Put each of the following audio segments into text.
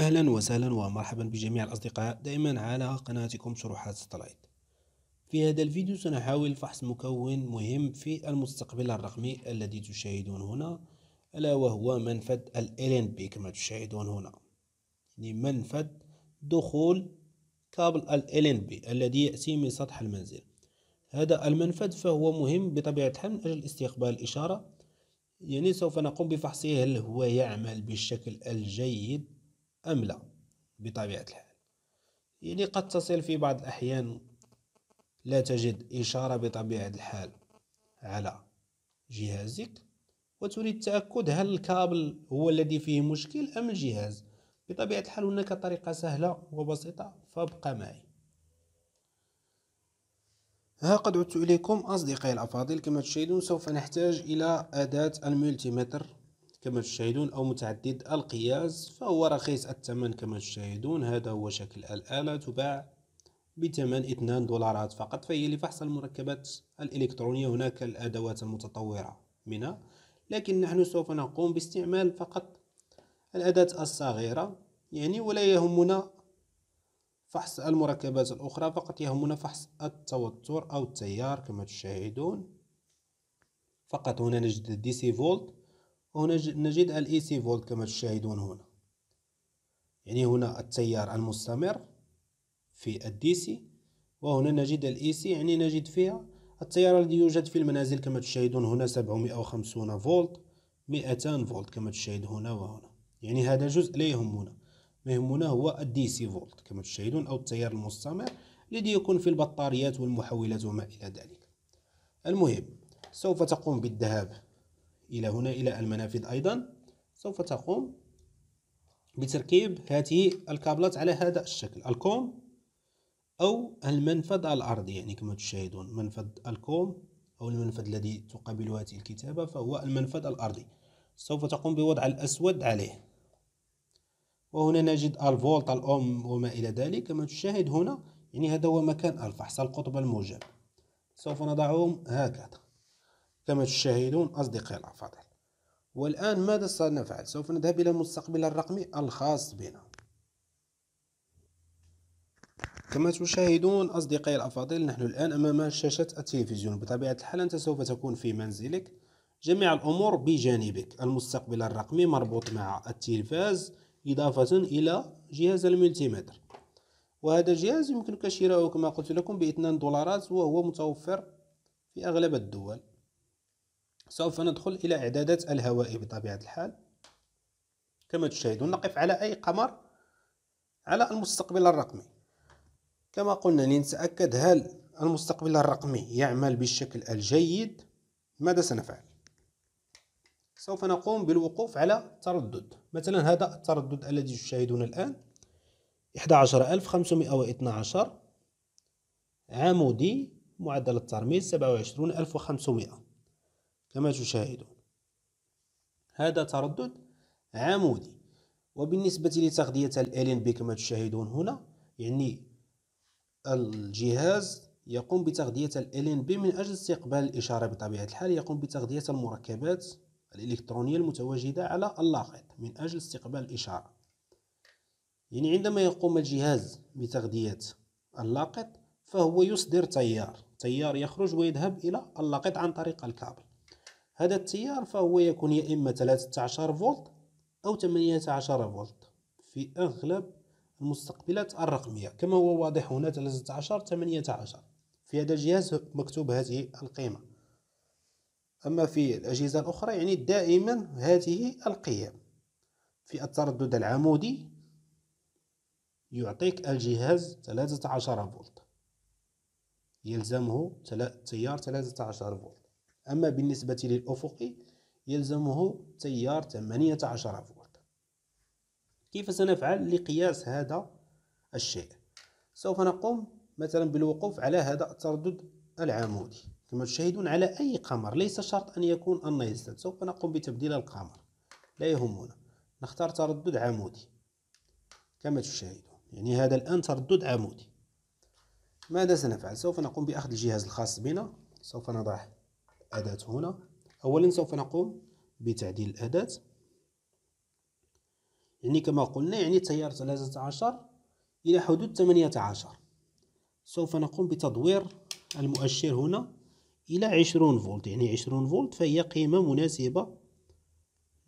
أهلا وسهلا ومرحبا بجميع الأصدقاء دائما على قناتكم شروحات ستلايت في هذا الفيديو سنحاول فحص مكون مهم في المستقبل الرقمي الذي تشاهدون هنا ألا وهو منفذ ال بي كما تشاهدون هنا يعني منفذ دخول كابل ال بي الذي يأتي من سطح المنزل هذا المنفذ فهو مهم بطبيعة الحال من أجل استقبال الإشارة يعني سوف نقوم بفحصه هل هو يعمل بالشكل الجيد أم لا بطبيعة الحال يعني قد تصل في بعض الأحيان لا تجد إشارة بطبيعة الحال على جهازك وتريد التأكد هل الكابل هو الذي فيه مشكل أم الجهاز بطبيعة الحال هناك طريقة سهلة وبسيطة فابقى معي ها قد عدت إليكم أصدقائي الأفاضل كما تشاهدون سوف نحتاج إلى أداة الملتيمتر كما تشاهدون أو متعدد القياس فهو رخيص الثمن كما تشاهدون هذا هو شكل الآلة تباع بثمن 2 دولارات فقط فهي لفحص المركبات الإلكترونية هناك الأدوات المتطورة منها لكن نحن سوف نقوم باستعمال فقط الأداة الصغيرة يعني ولا يهمنا فحص المركبات الأخرى فقط يهمنا فحص التوتر أو التيار كما تشاهدون فقط هنا نجد الدي سي فولت ونجد الاي سي فولت كما تشاهدون هنا يعني هنا التيار المستمر في الدي سي وهنا نجد الاي سي يعني نجد فيها التيار الذي يوجد في المنازل كما تشاهدون هنا 750 فولت 200 فولت كما تشاهد هنا وهنا يعني هذا جزء لا يهمنا ما يهمنا هو الدي سي فولت كما تشاهدون او التيار المستمر الذي يكون في البطاريات والمحولات وما الى ذلك المهم سوف تقوم بالذهاب إلى هنا إلى المنافذ أيضا سوف تقوم بتركيب هذه الكابلات على هذا الشكل الكوم أو المنفذ الأرضي يعني كما تشاهدون منفذ الكوم أو المنفذ الذي تقابل هذه الكتابة فهو المنفذ الأرضي سوف تقوم بوضع الأسود عليه وهنا نجد الفولت الأم وما إلى ذلك كما تشاهد هنا يعني هذا هو مكان الفحص القطب الموجب سوف نضعهم هكذا كما تشاهدون أصدقائي الأفاضل والآن ماذا سنفعل؟ سوف نذهب إلى المستقبل الرقمي الخاص بنا كما تشاهدون أصدقائي الأفاضل نحن الآن أمام شاشة التلفزيون بطبيعة الحال أنت سوف تكون في منزلك جميع الأمور بجانبك المستقبل الرقمي مربوط مع التلفاز إضافة إلى جهاز الملتيمتر وهذا الجهاز يمكنك شراؤه كما قلت لكم بإثنان دولارات وهو متوفر في أغلب الدول سوف ندخل إلى إعدادات الهواء بطبيعة الحال كما تشاهدون نقف على أي قمر على المستقبل الرقمي كما قلنا لنتأكد هل المستقبل الرقمي يعمل بالشكل الجيد ماذا سنفعل؟ سوف نقوم بالوقوف على تردد مثلا هذا التردد الذي تشاهدون الآن 11512 عمودي معدل الترميز 27500 كما تشاهدون هذا تردد عمودي وبالنسبة لتغذية الالين بي كما تشاهدون هنا يعني الجهاز يقوم بتغذية الالين بي من أجل استقبال الإشارة بطبيعة الحال يقوم بتغذية المركبات الإلكترونية المتواجدة على اللاقط من أجل استقبال الإشارة يعني عندما يقوم الجهاز بتغذية اللاقط فهو يصدر تيار تيار يخرج ويذهب إلى اللاقط عن طريق الكابل هذا التيار فهو يكون يا إما 13 فولت أو 18 فولت في أغلب المستقبلات الرقمية كما هو واضح هنا 13 18 في هذا الجهاز مكتوب هذه القيمة أما في الأجهزة الأخرى يعني دائما هذه القيم في التردد العمودي يعطيك الجهاز 13 فولت يلزمه تيار 13 فولت أما بالنسبة للأفقي يلزمه تيار 18 فولت كيف سنفعل لقياس هذا الشيء سوف نقوم مثلا بالوقوف على هذا التردد العمودي كما تشاهدون على أي قمر ليس شرط أن يكون النيستد سوف نقوم بتبديل القمر لا يهمنا نختار تردد عمودي كما تشاهدون يعني هذا الآن تردد عمودي ماذا سنفعل؟ سوف نقوم بأخذ الجهاز الخاص بنا سوف نضع أداة هنا أولا سوف نقوم بتعديل الأداة يعني كما قلنا يعني تيار 13 إلى حدود 18 سوف نقوم بتدوير المؤشر هنا إلى 20 فولت يعني 20 فولت فهي قيمة مناسبة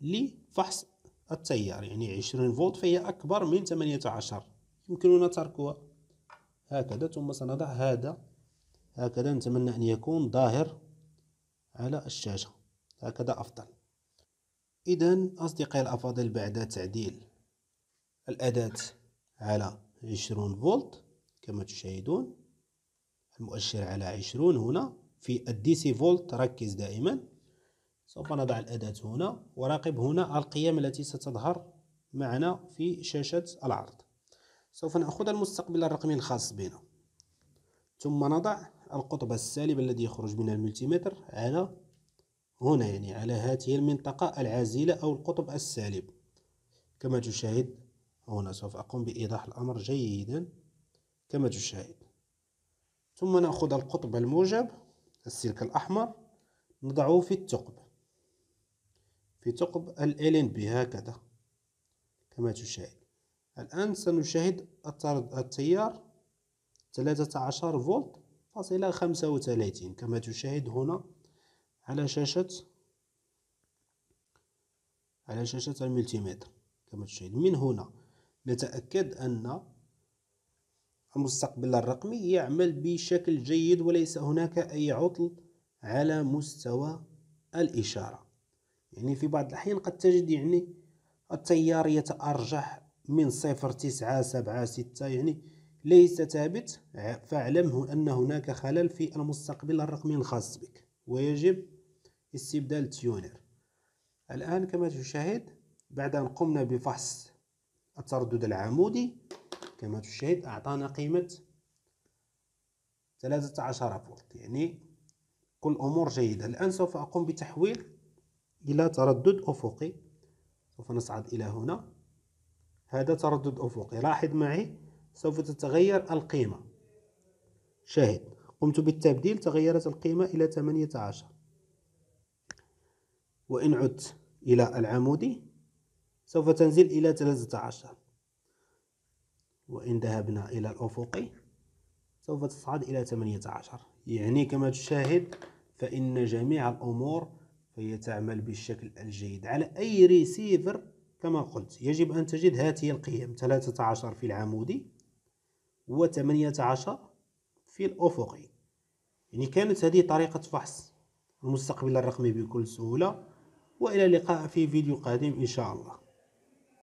لفحص التيار يعني 20 فولت فهي أكبر من 18 يمكننا تركها هكذا ثم سنضع هذا هكذا نتمنى أن يكون ظاهر على الشاشة هكذا أفضل إذا أصدقائي الأفاضل بعد تعديل الأداة على 20 فولت كما تشاهدون المؤشر على 20 هنا في الدي سي فولت ركز دائما سوف نضع الأداة هنا وراقب هنا القيم التي ستظهر معنا في شاشة العرض سوف نأخذ المستقبل الرقمي الخاص بنا ثم نضع القطب السالب الذي يخرج من الملتيمتر على هنا يعني على هذه المنطقة العازلة أو القطب السالب كما تشاهد هنا سوف أقوم بإيضاح الأمر جيدا كما تشاهد ثم نأخذ القطب الموجب السلك الأحمر نضعه في الثقب في ثقب الالين بي هكذا كما تشاهد الآن سنشاهد التيار 13 فولت فاصلة خمسة وثلاثين كما تشاهد هنا على شاشة على شاشة الملتيمتر كما تشاهد من هنا نتأكد أن المستقبل الرقمي يعمل بشكل جيد وليس هناك أي عطل على مستوى الإشارة يعني في بعض الأحيان قد تجد يعني التيار يتأرجح من صفر تسعة سبعة ستة يعني ليس ثابت فاعلمه أن هناك خلل في المستقبل الرقمي الخاص بك ويجب استبدال تيونر الآن كما تشاهد بعد أن قمنا بفحص التردد العمودي كما تشاهد أعطانا قيمة 13 فولت يعني كل أمور جيدة الآن سوف أقوم بتحويل إلى تردد أفقي سوف نصعد إلى هنا هذا تردد أفقي لاحظ معي سوف تتغير القيمة شاهد قمت بالتبديل تغيرت القيمة إلى 18 وإن عدت إلى العمودي سوف تنزل إلى 13 وإن ذهبنا إلى الأفقي سوف تصعد إلى 18 يعني كما تشاهد فإن جميع الأمور فهي تعمل بالشكل الجيد على أي ريسيفر كما قلت يجب أن تجد هذه القيم 13 في العمودي هو 18 في الأفقي يعني كانت هذه طريقة فحص المستقبل الرقمي بكل سهولة وإلى اللقاء في فيديو قادم إن شاء الله